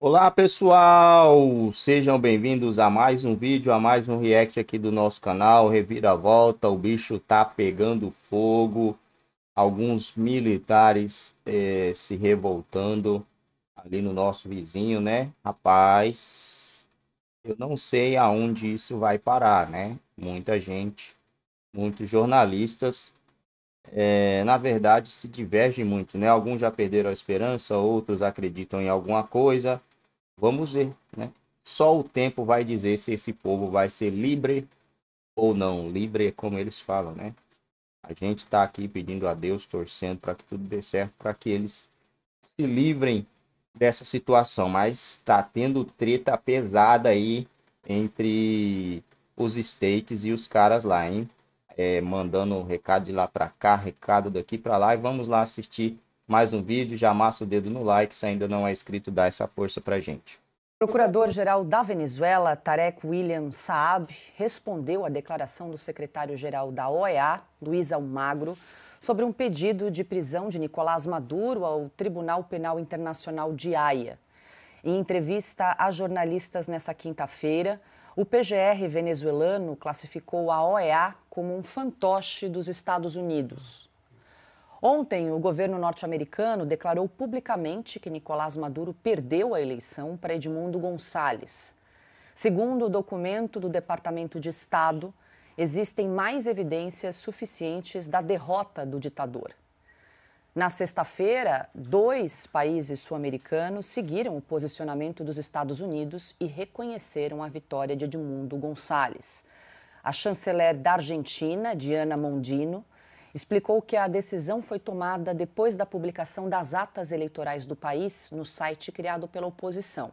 Olá pessoal, sejam bem-vindos a mais um vídeo, a mais um react aqui do nosso canal Revira volta, o bicho tá pegando fogo, alguns militares eh, se revoltando ali no nosso vizinho, né? Rapaz, eu não sei aonde isso vai parar, né? Muita gente, muitos jornalistas, eh, na verdade se divergem muito, né? Alguns já perderam a esperança, outros acreditam em alguma coisa, Vamos ver, né? Só o tempo vai dizer se esse povo vai ser livre ou não. Livre é como eles falam, né? A gente está aqui pedindo a Deus, torcendo para que tudo dê certo, para que eles se livrem dessa situação. Mas está tendo treta pesada aí entre os steaks e os caras lá, hein? É, mandando recado de lá para cá, recado daqui para lá, e vamos lá assistir mais um vídeo, já amassa o dedo no like, se ainda não é inscrito, dá essa força pra gente. Procurador-geral da Venezuela, Tarek William Saab, respondeu à declaração do secretário-geral da OEA, Luiz Almagro, sobre um pedido de prisão de Nicolás Maduro ao Tribunal Penal Internacional de Haia. Em entrevista a jornalistas nessa quinta-feira, o PGR venezuelano classificou a OEA como um fantoche dos Estados Unidos. Ontem, o governo norte-americano declarou publicamente que Nicolás Maduro perdeu a eleição para Edmundo Gonçalves. Segundo o documento do Departamento de Estado, existem mais evidências suficientes da derrota do ditador. Na sexta-feira, dois países sul-americanos seguiram o posicionamento dos Estados Unidos e reconheceram a vitória de Edmundo Gonçalves. A chanceler da Argentina, Diana Mondino, explicou que a decisão foi tomada depois da publicação das atas eleitorais do país no site criado pela oposição.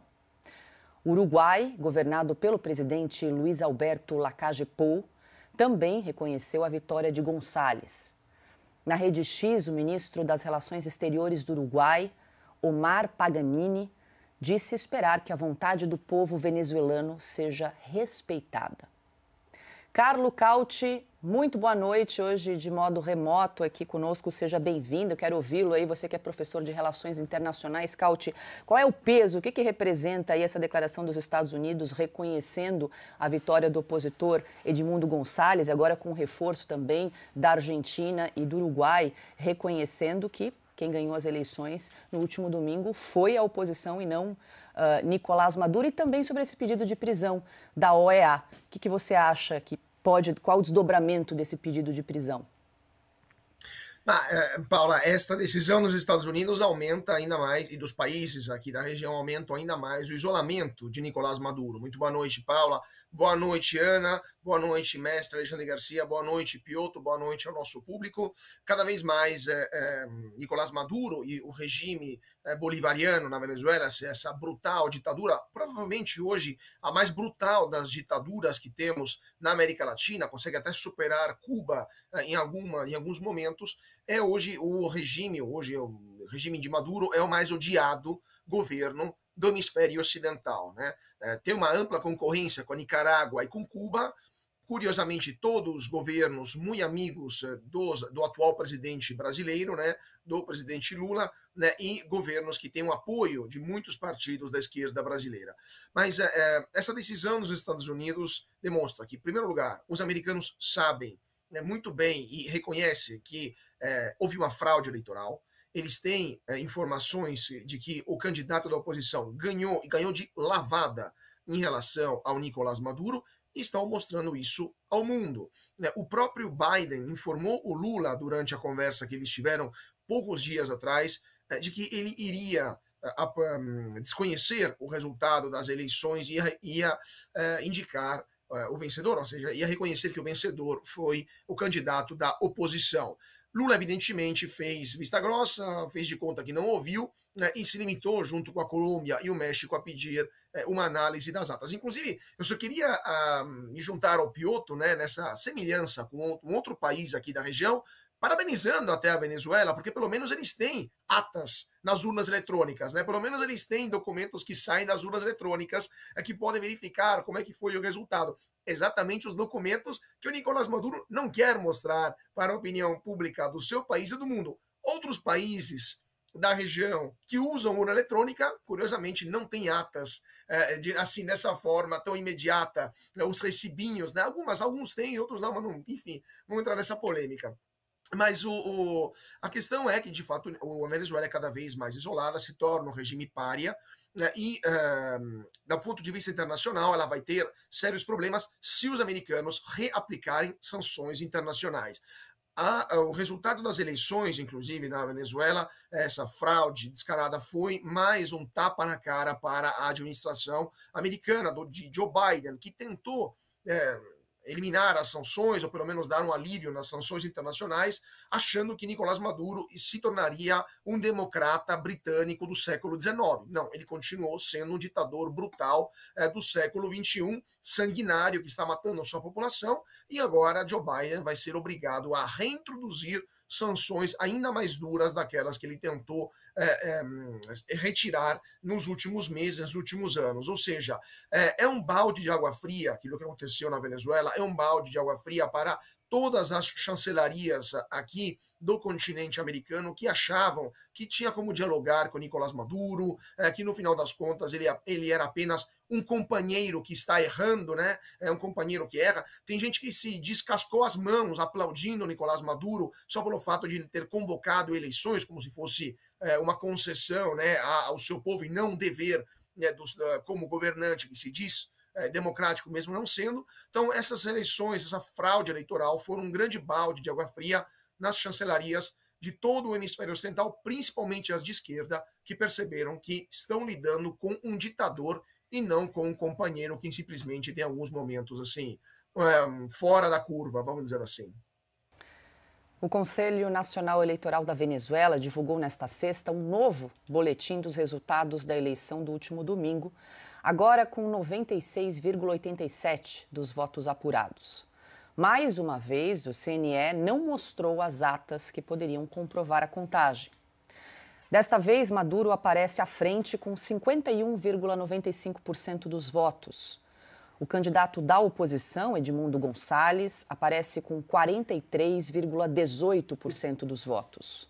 O Uruguai, governado pelo presidente Luiz Alberto Lacage Pou, também reconheceu a vitória de Gonçalves. Na Rede X, o ministro das Relações Exteriores do Uruguai, Omar Paganini, disse esperar que a vontade do povo venezuelano seja respeitada. Carlo Cauti muito boa noite, hoje de modo remoto aqui conosco, seja bem-vindo, quero ouvi-lo aí, você que é professor de Relações Internacionais, Caute, qual é o peso, o que, que representa aí essa declaração dos Estados Unidos reconhecendo a vitória do opositor Edmundo Gonçalves, agora com reforço também da Argentina e do Uruguai, reconhecendo que quem ganhou as eleições no último domingo foi a oposição e não uh, Nicolás Maduro, e também sobre esse pedido de prisão da OEA. O que, que você acha que pode, qual o desdobramento desse pedido de prisão? Ah, é, Paula, esta decisão nos Estados Unidos aumenta ainda mais, e dos países aqui da região aumenta ainda mais o isolamento de Nicolás Maduro. Muito boa noite, Paula. Boa noite, Ana. Boa noite, mestre Alexandre Garcia. Boa noite, Piotr. Boa noite ao nosso público. Cada vez mais, é, é, Nicolás Maduro e o regime é, bolivariano na Venezuela, essa brutal ditadura, provavelmente hoje a mais brutal das ditaduras que temos na América Latina, consegue até superar Cuba em, alguma, em alguns momentos, é hoje o regime, hoje é o regime de Maduro é o mais odiado governo do hemisfério ocidental. Né? É, tem uma ampla concorrência com a Nicarágua e com Cuba. Curiosamente, todos os governos muito amigos eh, dos, do atual presidente brasileiro, né, do presidente Lula, né, e governos que têm o apoio de muitos partidos da esquerda brasileira. Mas é, essa decisão dos Estados Unidos demonstra que, em primeiro lugar, os americanos sabem né, muito bem e reconhecem que é, houve uma fraude eleitoral eles têm é, informações de que o candidato da oposição ganhou e ganhou de lavada em relação ao Nicolás Maduro e estão mostrando isso ao mundo. Né? O próprio Biden informou o Lula durante a conversa que eles tiveram poucos dias atrás é, de que ele iria é, a, um, desconhecer o resultado das eleições e ia, ia é, indicar é, o vencedor, ou seja, ia reconhecer que o vencedor foi o candidato da oposição. Lula, evidentemente, fez vista grossa, fez de conta que não ouviu né, e se limitou, junto com a Colômbia e o México, a pedir é, uma análise das atas. Inclusive, eu só queria ah, me juntar ao Pioto né, nessa semelhança com um outro país aqui da região, parabenizando até a Venezuela, porque pelo menos eles têm atas nas urnas eletrônicas, né? Pelo menos eles têm documentos que saem das urnas eletrônicas é, que podem verificar como é que foi o resultado exatamente os documentos que o Nicolás Maduro não quer mostrar para a opinião pública do seu país e do mundo. Outros países da região que usam urna eletrônica, curiosamente, não tem atas eh, de, assim dessa forma tão imediata, né, os recibinhos, né, algumas, alguns têm, outros não, mas não, enfim, vamos entrar nessa polêmica. Mas o, o, a questão é que, de fato, a Venezuela é cada vez mais isolada, se torna um regime pária, né, e, ah, do ponto de vista internacional, ela vai ter sérios problemas se os americanos reaplicarem sanções internacionais. A, ah, o resultado das eleições, inclusive na Venezuela, essa fraude descarada foi mais um tapa na cara para a administração americana, do, de Joe Biden, que tentou. É, eliminar as sanções, ou pelo menos dar um alívio nas sanções internacionais, achando que Nicolás Maduro se tornaria um democrata britânico do século XIX. Não, ele continuou sendo um ditador brutal é, do século XXI, sanguinário, que está matando a sua população, e agora Joe Biden vai ser obrigado a reintroduzir sanções ainda mais duras daquelas que ele tentou é, é, retirar nos últimos meses, nos últimos anos. Ou seja, é, é um balde de água fria, aquilo que aconteceu na Venezuela, é um balde de água fria para todas as chancelarias aqui do continente americano que achavam que tinha como dialogar com Nicolás Maduro, é, que no final das contas ele, ele era apenas um companheiro que está errando, né? É um companheiro que erra. Tem gente que se descascou as mãos aplaudindo Nicolás Maduro só pelo fato de ele ter convocado eleições como se fosse é, uma concessão, né, ao seu povo e não um dever né, dos, como governante que se diz é, democrático mesmo não sendo. Então, essas eleições, essa fraude eleitoral, foram um grande balde de água fria nas chancelarias de todo o hemisfério ocidental, principalmente as de esquerda, que perceberam que estão lidando com um ditador e não com um companheiro que simplesmente tem alguns momentos assim é, fora da curva, vamos dizer assim. O Conselho Nacional Eleitoral da Venezuela divulgou nesta sexta um novo boletim dos resultados da eleição do último domingo agora com 96,87% dos votos apurados. Mais uma vez, o CNE não mostrou as atas que poderiam comprovar a contagem. Desta vez, Maduro aparece à frente com 51,95% dos votos. O candidato da oposição, Edmundo Gonçalves, aparece com 43,18% dos votos.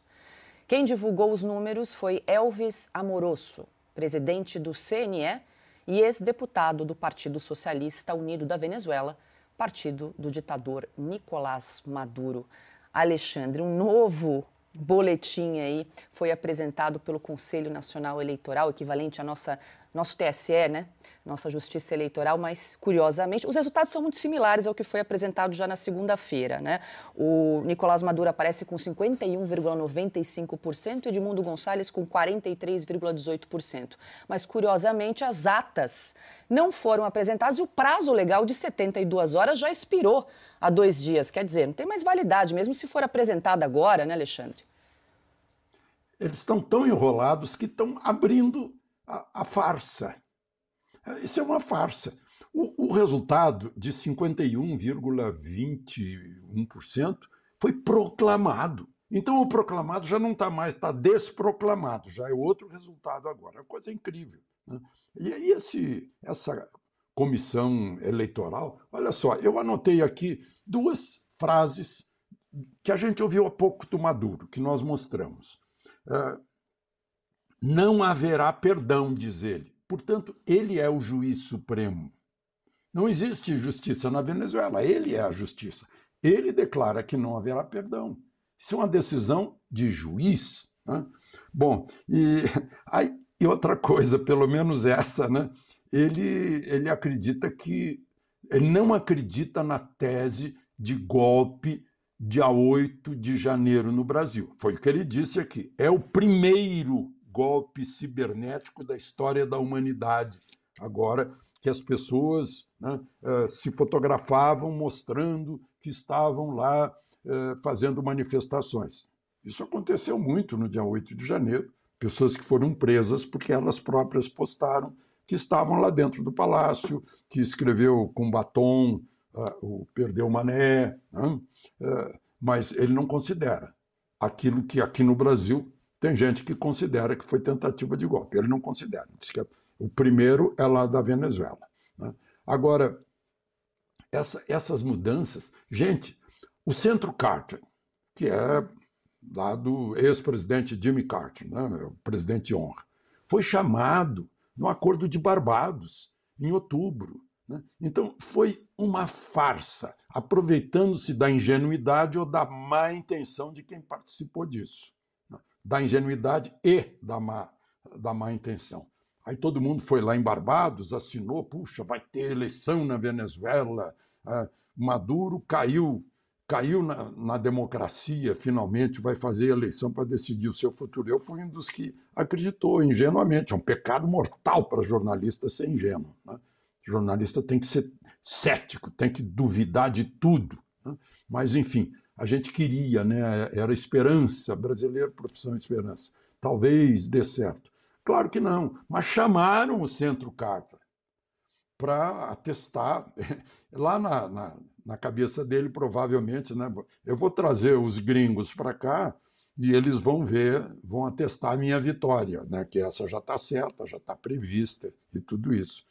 Quem divulgou os números foi Elvis Amoroso, presidente do CNE e ex-deputado do Partido Socialista Unido da Venezuela, partido do ditador Nicolás Maduro. Alexandre, um novo boletim aí foi apresentado pelo Conselho Nacional Eleitoral, equivalente à nossa nosso TSE, né? nossa Justiça Eleitoral, mas curiosamente os resultados são muito similares ao que foi apresentado já na segunda-feira, né? O Nicolás Maduro aparece com 51,95% e Edmundo Gonçalves com 43,18%. Mas curiosamente as atas não foram apresentadas e o prazo legal de 72 horas já expirou há dois dias, quer dizer, não tem mais validade mesmo se for apresentada agora, né, Alexandre? Eles estão tão enrolados que estão abrindo a, a farsa. Isso é uma farsa. O, o resultado de 51,21% foi proclamado. Então o proclamado já não está mais, está desproclamado, já é outro resultado agora. É uma coisa incrível. Né? E aí esse, essa comissão eleitoral, olha só, eu anotei aqui duas frases que a gente ouviu há pouco do Maduro, que nós mostramos. Ah, não haverá perdão, diz ele. Portanto, ele é o juiz supremo. Não existe justiça na Venezuela, ele é a justiça. Ele declara que não haverá perdão. Isso é uma decisão de juiz. Né? Bom, e, aí, e outra coisa, pelo menos essa, né? ele, ele acredita que. Ele não acredita na tese de golpe dia 8 de janeiro no Brasil. Foi o que ele disse aqui. É o primeiro golpe cibernético da história da humanidade. Agora que as pessoas né, eh, se fotografavam mostrando que estavam lá eh, fazendo manifestações. Isso aconteceu muito no dia 8 de janeiro, pessoas que foram presas porque elas próprias postaram que estavam lá dentro do palácio, que escreveu com batom uh, o Perdeu Mané, né? uh, mas ele não considera aquilo que aqui no Brasil tem gente que considera que foi tentativa de golpe. Ele não considera. Diz que é o primeiro é lá da Venezuela. Né? Agora, essa, essas mudanças. Gente, o Centro Carter, que é lá do ex-presidente Jimmy Carter, né, o presidente de honra, foi chamado no Acordo de Barbados, em outubro. Né? Então, foi uma farsa, aproveitando-se da ingenuidade ou da má intenção de quem participou disso da ingenuidade e da má, da má intenção. Aí todo mundo foi lá em Barbados, assinou, puxa, vai ter eleição na Venezuela. Ah, Maduro caiu, caiu na, na democracia, finalmente vai fazer eleição para decidir o seu futuro. Eu fui um dos que acreditou ingenuamente. É um pecado mortal para jornalista ser ingênuo. Né? Jornalista tem que ser cético, tem que duvidar de tudo. Né? Mas, enfim, a gente queria, né? Era esperança, brasileiro, profissão esperança. Talvez dê certo. Claro que não, mas chamaram o Centro Carta para atestar. Lá na, na, na, cabeça dele, provavelmente, né? Eu vou trazer os gringos para cá e eles vão ver, vão atestar a minha vitória, né? Que essa já está certa, já está prevista e tudo isso.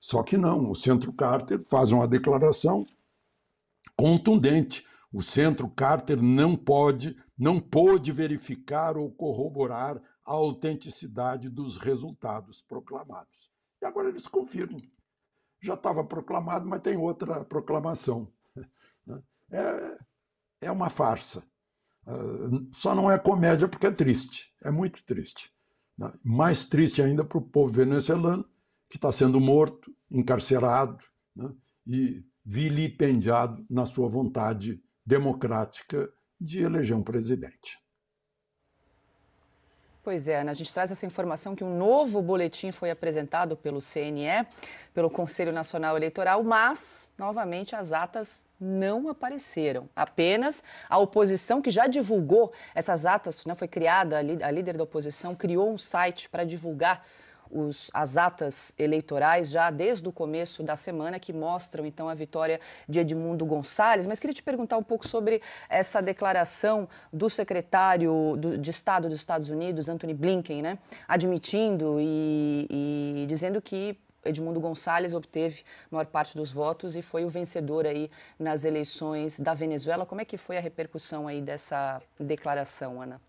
Só que não, o Centro Carter faz uma declaração contundente o Centro Carter não pode, não pôde verificar ou corroborar a autenticidade dos resultados proclamados. E agora eles confirmam. Já estava proclamado, mas tem outra proclamação. É, é uma farsa. Ah, só não é comédia porque é triste, é muito triste. Mais triste ainda para o povo venezuelano, que está sendo morto, encarcerado né, e vilipendiado na sua vontade democrática de eleger um presidente. Pois é, Ana, a gente traz essa informação que um novo boletim foi apresentado pelo CNE, pelo Conselho Nacional Eleitoral, mas, novamente, as atas não apareceram. Apenas a oposição, que já divulgou essas atas, né, foi criada, a líder da oposição criou um site para divulgar os, as atas eleitorais já desde o começo da semana, que mostram então a vitória de Edmundo Gonçalves. Mas queria te perguntar um pouco sobre essa declaração do secretário do, de Estado dos Estados Unidos, Anthony Blinken, né? admitindo e, e dizendo que Edmundo Gonçalves obteve a maior parte dos votos e foi o vencedor aí nas eleições da Venezuela. Como é que foi a repercussão aí dessa declaração, Ana?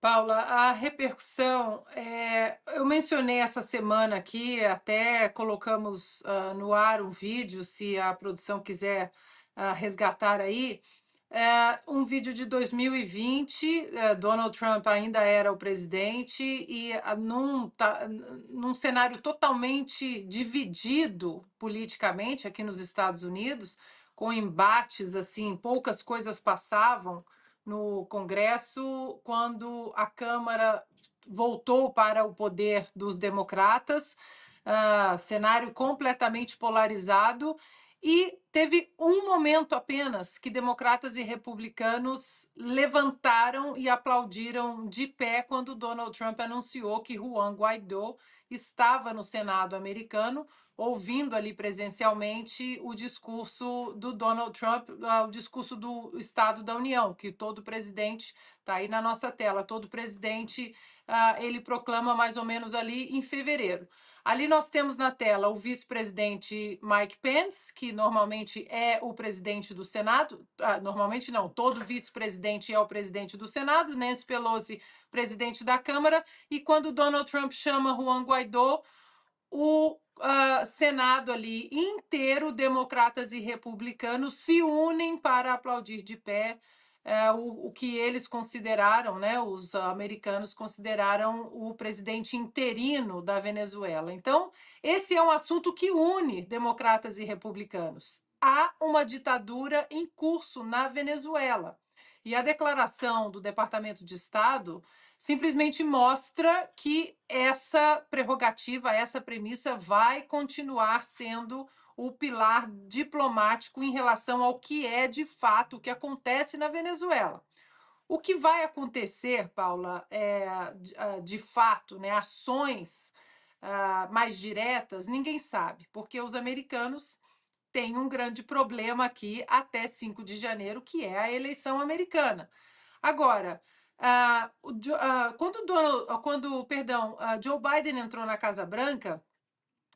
Paula, a repercussão, é, eu mencionei essa semana aqui, até colocamos ah, no ar um vídeo, se a produção quiser ah, resgatar aí, é, um vídeo de 2020, é, eh, Donald Trump ainda era o presidente e ah, num, tá, num cenário totalmente dividido politicamente aqui nos Estados Unidos, com embates assim, poucas coisas passavam no Congresso quando a Câmara voltou para o poder dos democratas, uh, cenário completamente polarizado e teve um momento apenas que democratas e republicanos levantaram e aplaudiram de pé quando Donald Trump anunciou que Juan Guaidó estava no Senado americano, ouvindo ali presencialmente o discurso do Donald Trump, ah, o discurso do Estado da União, que todo presidente está aí na nossa tela, todo presidente ah, ele proclama mais ou menos ali em fevereiro. Ali nós temos na tela o vice-presidente Mike Pence, que normalmente é o presidente do Senado. Ah, normalmente não, todo vice-presidente é o presidente do Senado. Nancy Pelosi, presidente da Câmara. E quando Donald Trump chama Juan Guaidó, o uh, Senado ali inteiro, democratas e republicanos, se unem para aplaudir de pé é, o, o, que eles consideraram, né, os americanos consideraram o presidente interino da Venezuela. Então, esse é um assunto que une democratas e republicanos. Há uma ditadura em curso na Venezuela. E a declaração do Departamento de Estado simplesmente mostra que essa prerrogativa, essa premissa vai continuar sendo o pilar diplomático em relação ao que é de fato o que acontece na Venezuela. O que vai acontecer, Paula, é, de ah, fato, né, ações uh, mais diretas, ninguém sabe, porque os americanos têm um grande problema aqui até 5 de janeiro, que é a eleição americana. Agora, uh, uh, quando, Donald, quando perdão, Joe Biden entrou na Casa Branca,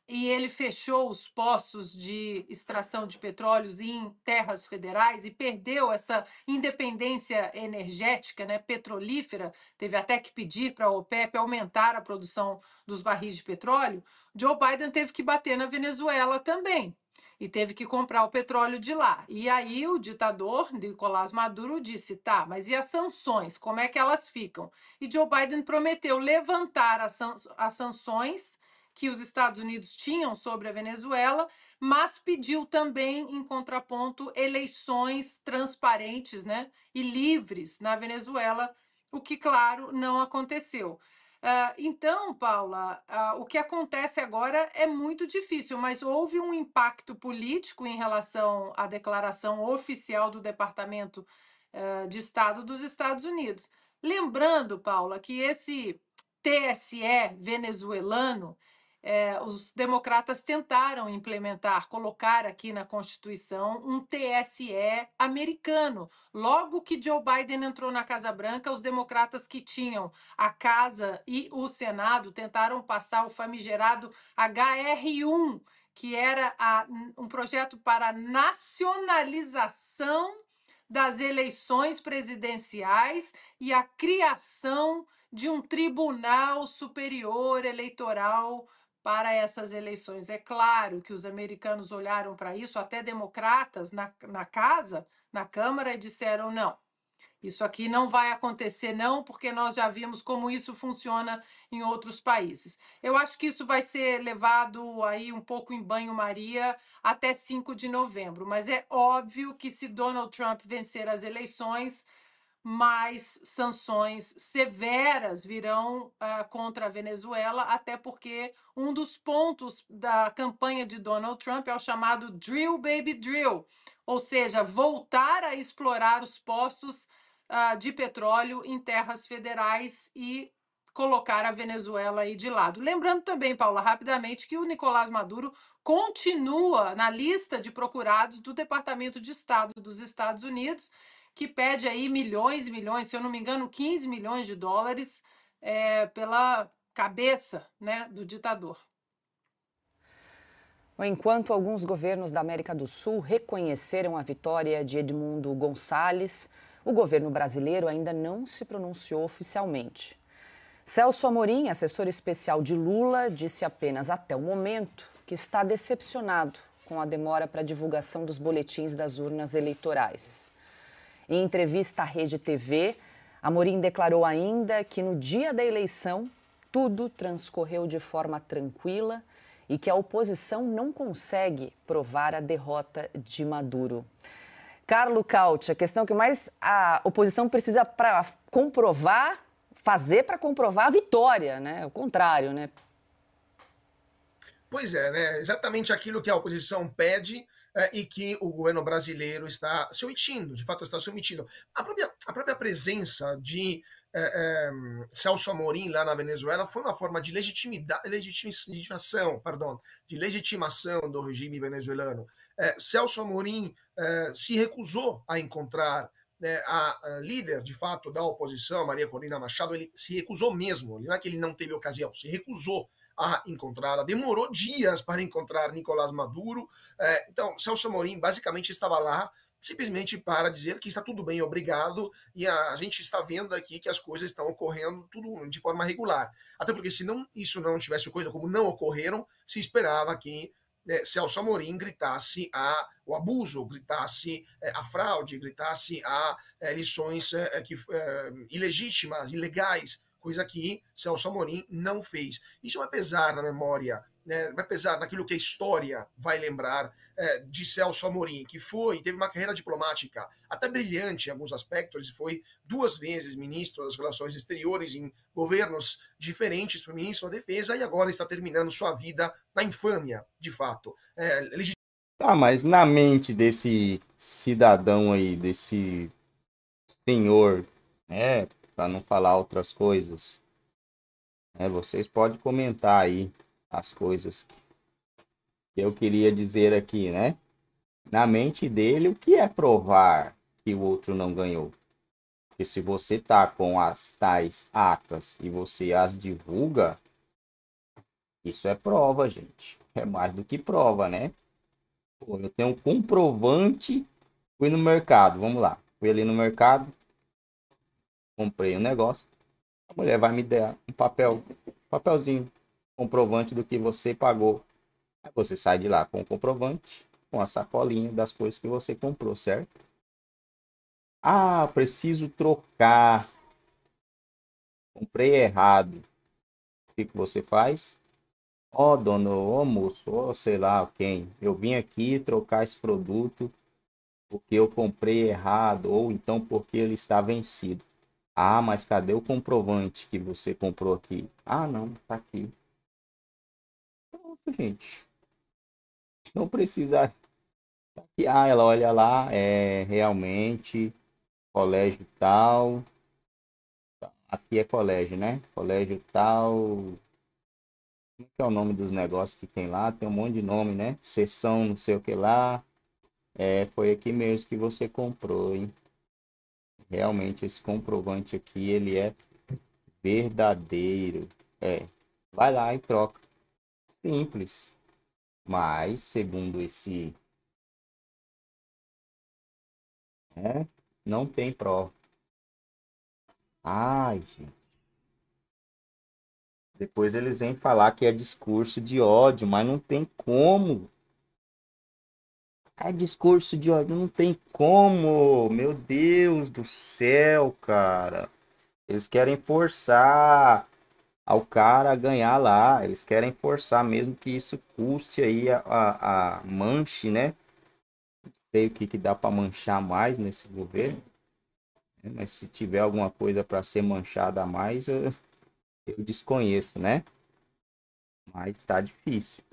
e ele fechou os poços de extração de petróleos em terras federais e perdeu essa independência energética né, petrolífera, teve até que pedir para a OPEP aumentar a produção dos barris de petróleo, Joe Biden teve que bater na Venezuela também e teve que comprar o petróleo de lá. E aí o ditador Nicolás Maduro disse: "Tá, mas e as sanções? Como é que elas ficam?" E Joe Biden prometeu levantar as sanções que os Estados Unidos tinham sobre a Venezuela, mas pediu também, em contraponto, eleições transparentes né, e livres na Venezuela, o que, claro, não aconteceu. Uh, então, Paula, uh, o que acontece agora é muito difícil, mas houve um impacto político em relação à declaração oficial do Departamento uh, de Estado dos Estados Unidos. Lembrando, Paula, que esse TSE venezuelano é, os democratas tentaram implementar, colocar aqui na Constituição um TSE americano. Logo que Joe Biden entrou na Casa Branca, os democratas que tinham a Casa e o Senado tentaram passar o famigerado HR1, que era a, um projeto para nacionalização das eleições presidenciais e a criação de um tribunal superior eleitoral para essas eleições. É claro que os americanos olharam para isso, até democratas na, na casa, na Câmara, e disseram não. Isso aqui não vai acontecer, não, porque nós já vimos como isso funciona em outros países. Eu acho que isso vai ser levado aí um pouco em banho-maria até 5 de novembro, mas é óbvio que se Donald Trump vencer as eleições, mais sanções severas virão uh, contra a Venezuela, até porque um dos pontos da campanha de Donald Trump é o chamado drill baby drill, ou seja, voltar a explorar os poços uh, de petróleo em terras federais e colocar a Venezuela aí de lado. Lembrando também, Paula, rapidamente, que o Nicolás Maduro continua na lista de procurados do Departamento de Estado dos Estados Unidos que pede aí milhões e milhões, se eu não me engano, 15 milhões de dólares é, pela cabeça né, do ditador. Enquanto alguns governos da América do Sul reconheceram a vitória de Edmundo Gonçalves, o governo brasileiro ainda não se pronunciou oficialmente. Celso Amorim, assessor especial de Lula, disse apenas até o momento que está decepcionado com a demora para a divulgação dos boletins das urnas eleitorais. Em entrevista à Rede TV, Amorim declarou ainda que no dia da eleição tudo transcorreu de forma tranquila e que a oposição não consegue provar a derrota de Maduro. Carlo Cauti, a questão que mais a oposição precisa para comprovar, fazer para comprovar a vitória, né? O contrário, né? Pois é, né? Exatamente aquilo que a oposição pede eh, e que o governo brasileiro está se omitindo, de fato está se omitindo. A própria, a própria presença de é, é, Celso Amorim lá na Venezuela foi uma forma de legitimidade, legitimação, perdão, de legitimação do regime venezuelano. Celso Amorim se recusou a encontrar né, a líder de fato da oposição, Maria Corina Machado, ele se recusou mesmo, não é que ele não teve ocasião, se recusou a encontrá-la, demorou dias para encontrar Nicolás Maduro. É, então, Celso Amorim basicamente estava lá simplesmente para dizer que está tudo bem, obrigado, e a, gente está vendo aqui que as coisas estão ocorrendo tudo de forma regular. Até porque se não isso não tivesse ocorrido, como não ocorreram, se esperava que é, Celso Amorim gritasse a, o abuso, gritasse é, a fraude, gritasse a é, lições é, que, é, ilegítimas, ilegais coisa que Celso Amorim não fez. Isso vai é pesar na memória, né, vai é pesar naquilo que a história vai lembrar é, de Celso Amorim, que foi, teve uma carreira diplomática até brilhante em alguns aspectos, e foi duas vezes ministro das Relações Exteriores em governos diferentes, foi ministro da Defesa, e agora está terminando sua vida na infâmia, de fato. É, legit... Tá, mas na mente desse cidadão aí, desse senhor, né, para não falar outras coisas. É, vocês podem comentar aí as coisas que eu queria dizer aqui, né? Na mente dele, o que é provar que o outro não ganhou? Porque se você tá com as tais atas e você as divulga, isso é prova, gente. É mais do que prova, né? Pô, eu tenho um comprovante. Fui no mercado, vamos lá. Fui ali no mercado, comprei um negócio, a mulher vai me dar um papel, um papelzinho comprovante do que você pagou. Aí você sai de lá com o comprovante, com a sacolinha das coisas que você comprou, certo? Ah, preciso trocar. Comprei errado. O que, que você faz? Ó, oh, dono, ô oh, moço, oh, sei lá quem, eu vim aqui trocar esse produto porque eu comprei errado ou então porque ele está vencido. Ah, mas cadê o comprovante que você comprou aqui? Ah, não, tá aqui. Pronto, gente. Não precisa. Tá ah, ela olha lá, é realmente colégio tal. Tá, aqui é colégio, né? Colégio tal. Como é, é o nome dos negócios que tem lá? Tem um monte de nome, né? Seção, não sei o que lá. É, foi aqui mesmo que você comprou, hein? realmente esse comprovante aqui ele é verdadeiro. É, vai lá e troca. Simples. Mas, segundo esse. É, não tem prova. Ai, gente. Depois eles vêm falar que é discurso de ódio, mas não tem como é discurso de ódio, não tem como. Meu Deus do céu, cara. Eles querem forçar ao cara ganhar lá. Eles querem forçar, mesmo que isso custe aí a, a, a manche, né? Não sei o que, que dá para manchar mais nesse governo. Né? Mas se tiver alguma coisa para ser manchada a mais, eu, eu desconheço, né? Mas está difícil.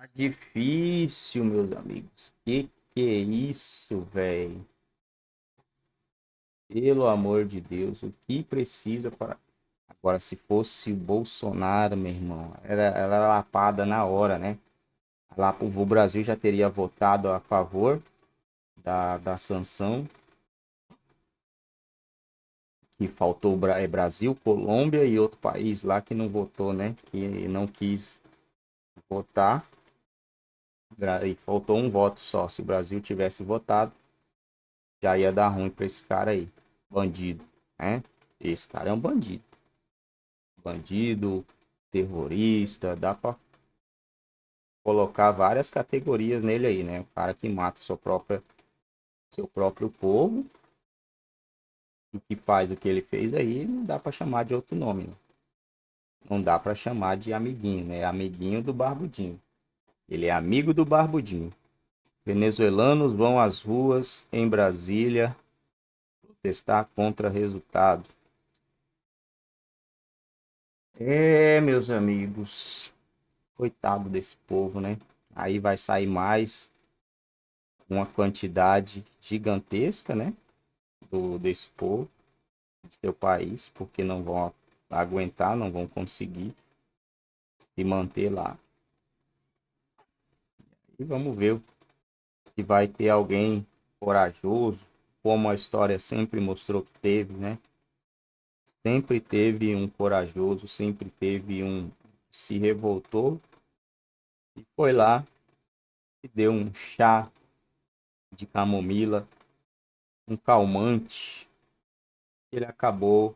Tá difícil, meus amigos. Que que é isso, velho? Pelo amor de Deus, o que precisa para. Agora, se fosse Bolsonaro, meu irmão, era, ela era lapada na hora, né? Lá, o Brasil já teria votado a favor da, da sanção. E faltou é Brasil, Colômbia e outro país lá que não votou, né? Que não quis votar. E faltou um voto só. Se o Brasil tivesse votado, já ia dar ruim para esse cara aí. Bandido, né? Esse cara é um bandido. Bandido, terrorista, dá para colocar várias categorias nele aí, né? O cara que mata sua própria, seu próprio povo e que faz o que ele fez aí, não dá para chamar de outro nome, né? Não dá para chamar de amiguinho, né? Amiguinho do barbudinho. Ele é amigo do Barbudinho. Venezuelanos vão às ruas em Brasília protestar contra resultado. É, meus amigos, coitado desse povo, né? Aí vai sair mais uma quantidade gigantesca, né? Do, desse povo, do seu país, porque não vão aguentar, não vão conseguir se manter lá. E vamos ver se vai ter alguém corajoso, como a história sempre mostrou que teve, né? Sempre teve um corajoso, sempre teve um que se revoltou e foi lá e deu um chá de camomila, um calmante. Ele acabou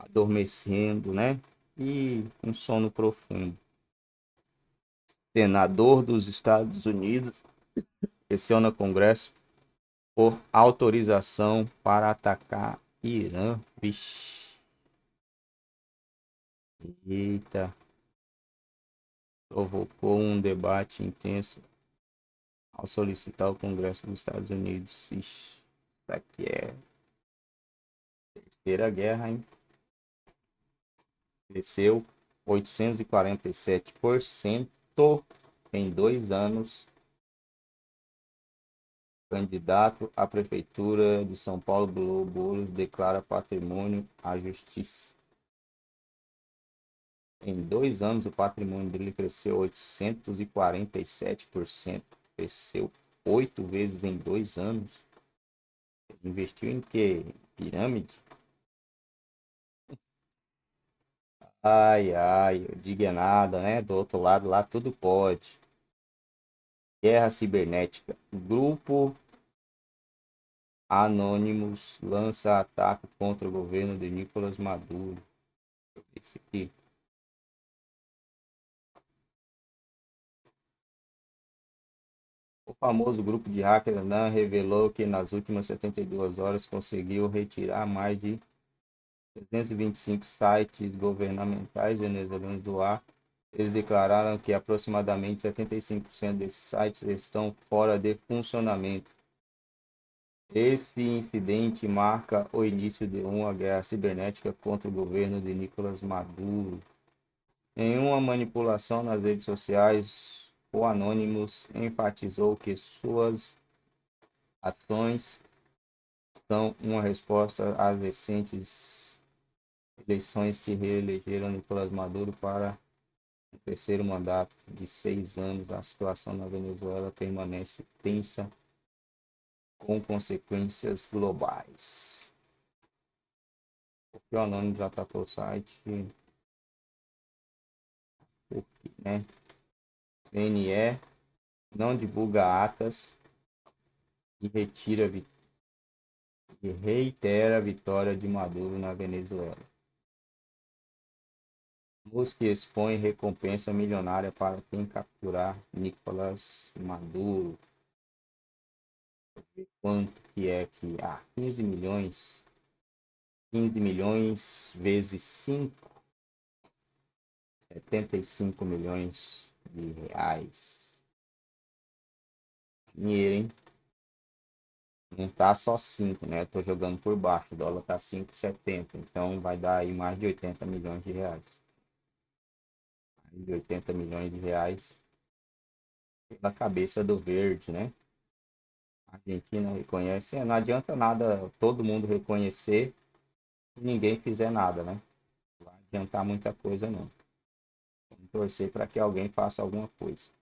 adormecendo, né? E um sono profundo senador dos Estados Unidos, pressiona Congresso por autorização para atacar Irã. Vixe. Eita. Provocou um debate intenso ao solicitar o Congresso dos Estados Unidos. Vixe. Isso aqui é. Terceira guerra, hein? Desceu 847% em dois anos, candidato à prefeitura de São Paulo, Globo declara patrimônio à justiça. Em dois anos, o patrimônio dele cresceu 847%. Cresceu oito vezes em dois anos. investiu em quê? Pirâmide? Ai, ai, diga nada, né? Do outro lado lá tudo pode. Guerra cibernética. Grupo Anonymous lança ataque contra o governo de Nicolas Maduro. Esse aqui. O famoso grupo de hackers não né, revelou que nas últimas 72 horas conseguiu retirar mais de 325 sites governamentais venezuelanos do ar. Eles declararam que aproximadamente 75% desses sites estão fora de funcionamento. Esse incidente marca o início de uma guerra cibernética contra o governo de Nicolás Maduro. Em uma manipulação nas redes sociais, o Anonymous enfatizou que suas ações são uma resposta às recentes eleições que reelegeram Nicolás Maduro para o terceiro mandato de seis anos, a situação na Venezuela permanece tensa, com consequências globais. que o Anônimo já tratou o site. Porque, né? CNE não divulga atas e retira e reitera a vitória de Maduro na Venezuela. Musk expõe recompensa milionária para quem capturar Nicolas Maduro. Quanto que é que Ah, 15 milhões. 15 milhões vezes 5. 75 milhões de reais. Dinheiro, hein? Não tá só 5, né? Eu tô jogando por baixo. O dólar tá 5,70. Então vai dar aí mais de 80 milhões de reais de 80 milhões de reais pela cabeça do verde, né? A Argentina reconhece, não adianta nada todo mundo reconhecer se ninguém fizer nada, né? Não vai adiantar muita coisa não. Vamos torcer para que alguém faça alguma coisa.